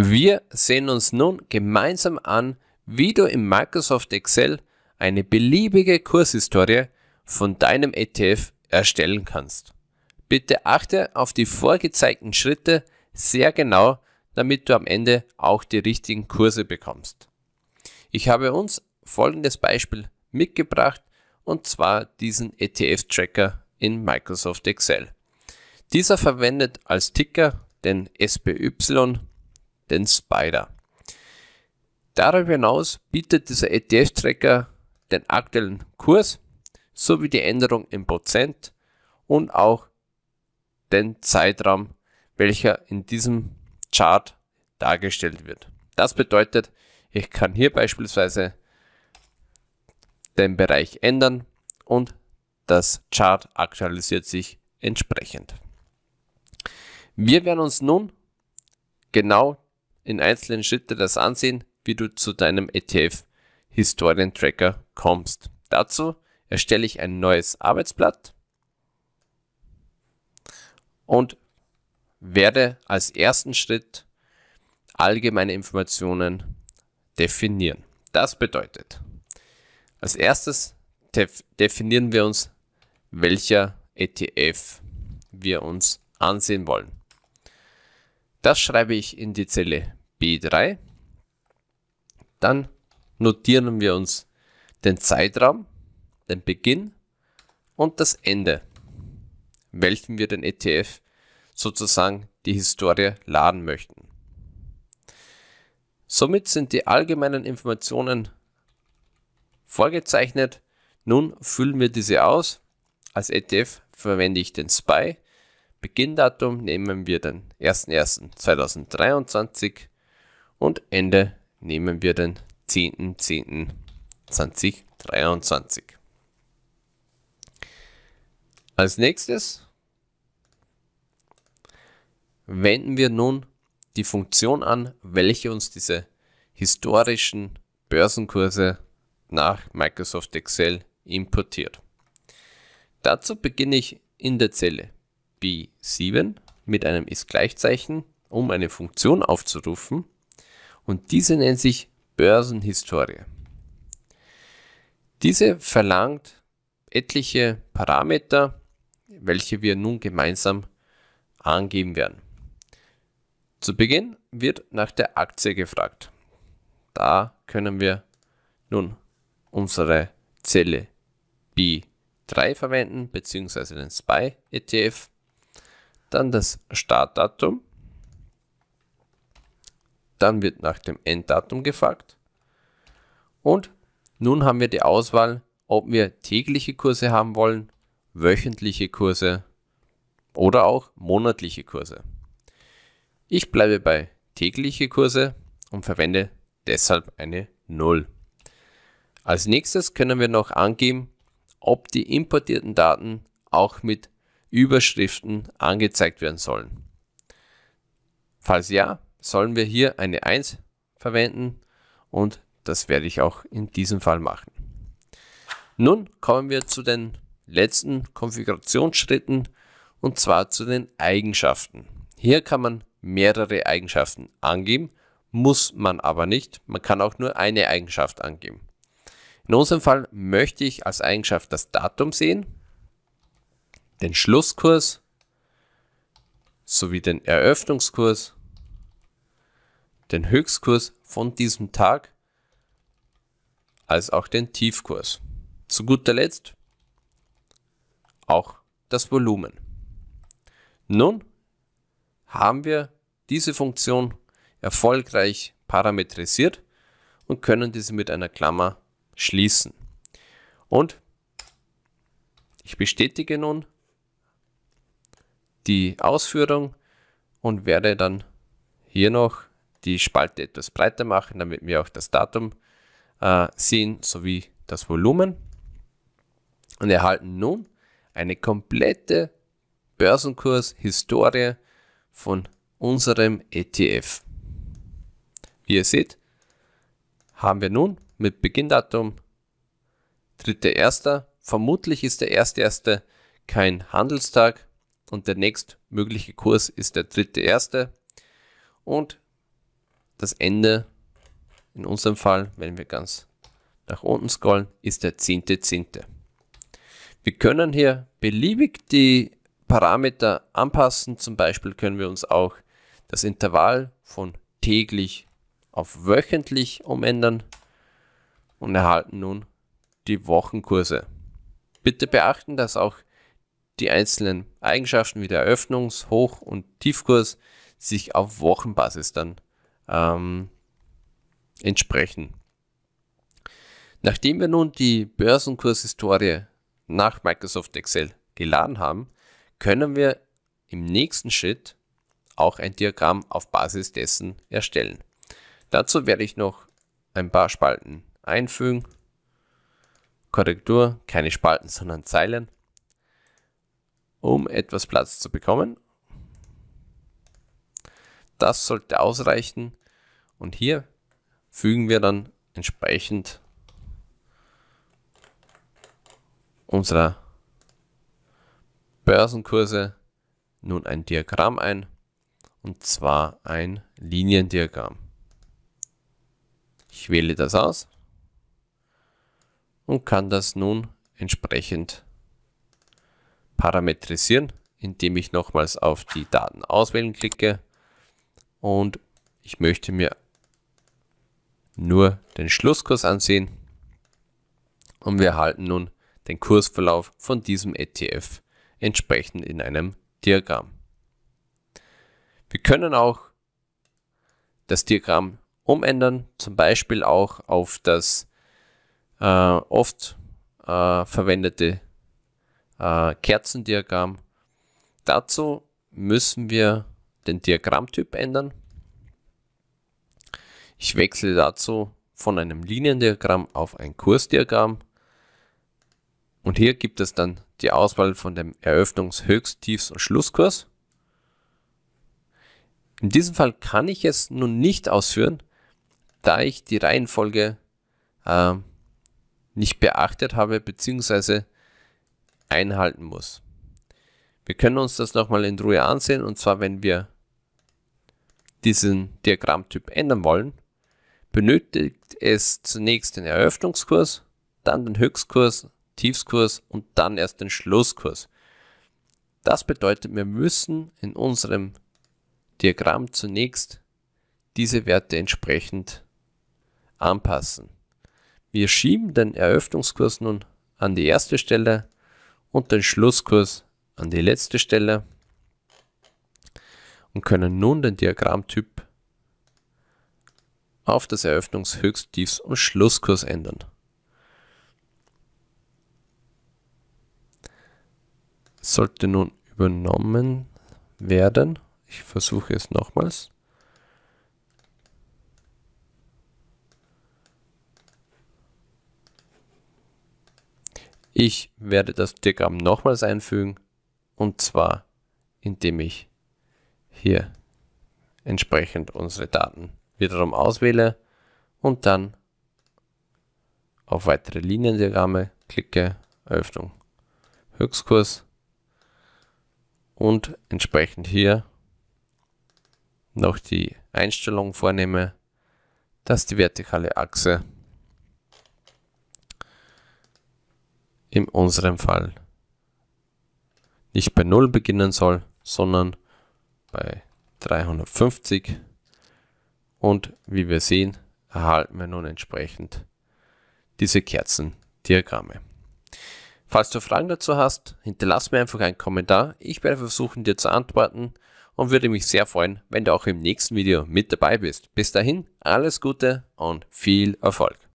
Wir sehen uns nun gemeinsam an, wie du in Microsoft Excel eine beliebige Kurshistorie von deinem ETF erstellen kannst. Bitte achte auf die vorgezeigten Schritte sehr genau, damit du am Ende auch die richtigen Kurse bekommst. Ich habe uns folgendes Beispiel mitgebracht und zwar diesen ETF-Tracker in Microsoft Excel. Dieser verwendet als Ticker den SPY den Spider. Darüber hinaus bietet dieser ETF-Tracker den aktuellen Kurs sowie die Änderung im Prozent und auch den Zeitraum, welcher in diesem Chart dargestellt wird. Das bedeutet, ich kann hier beispielsweise den Bereich ändern und das Chart aktualisiert sich entsprechend. Wir werden uns nun genau in einzelnen Schritten das ansehen, wie du zu deinem ETF Historientracker kommst. Dazu erstelle ich ein neues Arbeitsblatt und werde als ersten Schritt allgemeine Informationen definieren. Das bedeutet, als erstes definieren wir uns, welcher ETF wir uns ansehen wollen. Das schreibe ich in die Zelle B3. Dann notieren wir uns den Zeitraum, den Beginn und das Ende, welchen wir den ETF sozusagen die Historie laden möchten. Somit sind die allgemeinen Informationen vorgezeichnet. Nun füllen wir diese aus. Als ETF verwende ich den SPY. Beginndatum nehmen wir den 01.01.2023. Und Ende nehmen wir den 10.10.2023. Als nächstes wenden wir nun die Funktion an, welche uns diese historischen Börsenkurse nach Microsoft Excel importiert. Dazu beginne ich in der Zelle B7 mit einem Ist-Gleichzeichen, um eine Funktion aufzurufen, und diese nennt sich Börsenhistorie. Diese verlangt etliche Parameter, welche wir nun gemeinsam angeben werden. Zu Beginn wird nach der Aktie gefragt. Da können wir nun unsere Zelle B3 verwenden, beziehungsweise den SPY ETF. Dann das Startdatum, dann wird nach dem Enddatum gefragt. Und nun haben wir die Auswahl, ob wir tägliche Kurse haben wollen, wöchentliche Kurse oder auch monatliche Kurse. Ich bleibe bei tägliche Kurse und verwende deshalb eine 0. Als nächstes können wir noch angeben, ob die importierten Daten auch mit Überschriften angezeigt werden sollen. Falls ja, sollen wir hier eine 1 verwenden und das werde ich auch in diesem Fall machen. Nun kommen wir zu den letzten Konfigurationsschritten und zwar zu den Eigenschaften. Hier kann man mehrere Eigenschaften angeben, muss man aber nicht. Man kann auch nur eine Eigenschaft angeben. In unserem Fall möchte ich als Eigenschaft das Datum sehen, den Schlusskurs sowie den Eröffnungskurs den Höchstkurs von diesem Tag als auch den Tiefkurs. Zu guter Letzt auch das Volumen. Nun haben wir diese Funktion erfolgreich parametrisiert und können diese mit einer Klammer schließen. Und ich bestätige nun die Ausführung und werde dann hier noch die Spalte etwas breiter machen, damit wir auch das Datum äh, sehen sowie das Volumen und erhalten nun eine komplette Börsenkurs-Historie von unserem ETF. Wie ihr seht, haben wir nun mit Beginndatum 3.1. Vermutlich ist der 1.1. kein Handelstag und der nächstmögliche Kurs ist der 3.1. Und das Ende, in unserem Fall, wenn wir ganz nach unten scrollen, ist der 10.10. 10. Wir können hier beliebig die Parameter anpassen. Zum Beispiel können wir uns auch das Intervall von täglich auf wöchentlich umändern und erhalten nun die Wochenkurse. Bitte beachten, dass auch die einzelnen Eigenschaften wie der Eröffnungs-, Hoch- und Tiefkurs sich auf Wochenbasis dann ähm, entsprechen. Nachdem wir nun die Börsenkurshistorie nach Microsoft Excel geladen haben, können wir im nächsten Schritt auch ein Diagramm auf Basis dessen erstellen. Dazu werde ich noch ein paar Spalten einfügen. Korrektur, keine Spalten, sondern Zeilen, um etwas Platz zu bekommen das sollte ausreichen. Und hier fügen wir dann entsprechend unserer Börsenkurse nun ein Diagramm ein, und zwar ein Liniendiagramm. Ich wähle das aus und kann das nun entsprechend parametrisieren, indem ich nochmals auf die Daten auswählen klicke und ich möchte mir nur den Schlusskurs ansehen und wir erhalten nun den Kursverlauf von diesem ETF entsprechend in einem Diagramm. Wir können auch das Diagramm umändern, zum Beispiel auch auf das äh, oft äh, verwendete äh, Kerzendiagramm. Dazu müssen wir den Diagrammtyp ändern. Ich wechsle dazu von einem Liniendiagramm auf ein Kursdiagramm. Und hier gibt es dann die Auswahl von dem Eröffnungs-, Höchst-, Tiefs- und Schlusskurs. In diesem Fall kann ich es nun nicht ausführen, da ich die Reihenfolge äh, nicht beachtet habe bzw. einhalten muss. Wir können uns das nochmal in Ruhe ansehen und zwar, wenn wir diesen Diagrammtyp ändern wollen, benötigt es zunächst den Eröffnungskurs, dann den Höchstkurs, Tiefskurs und dann erst den Schlusskurs. Das bedeutet, wir müssen in unserem Diagramm zunächst diese Werte entsprechend anpassen. Wir schieben den Eröffnungskurs nun an die erste Stelle und den Schlusskurs an die letzte Stelle und können nun den Diagrammtyp auf das eröffnungs Tiefs- und Schlusskurs ändern. Sollte nun übernommen werden. Ich versuche es nochmals. Ich werde das Diagramm nochmals einfügen und zwar indem ich hier entsprechend unsere Daten wiederum auswähle und dann auf weitere Liniendiagramme klicke, Öffnung, Höchstkurs und entsprechend hier noch die Einstellung vornehme, dass die vertikale Achse in unserem Fall nicht bei 0 beginnen soll, sondern bei 350 und wie wir sehen, erhalten wir nun entsprechend diese Kerzendiagramme. Falls du Fragen dazu hast, hinterlass mir einfach einen Kommentar. Ich werde versuchen, dir zu antworten und würde mich sehr freuen, wenn du auch im nächsten Video mit dabei bist. Bis dahin, alles Gute und viel Erfolg.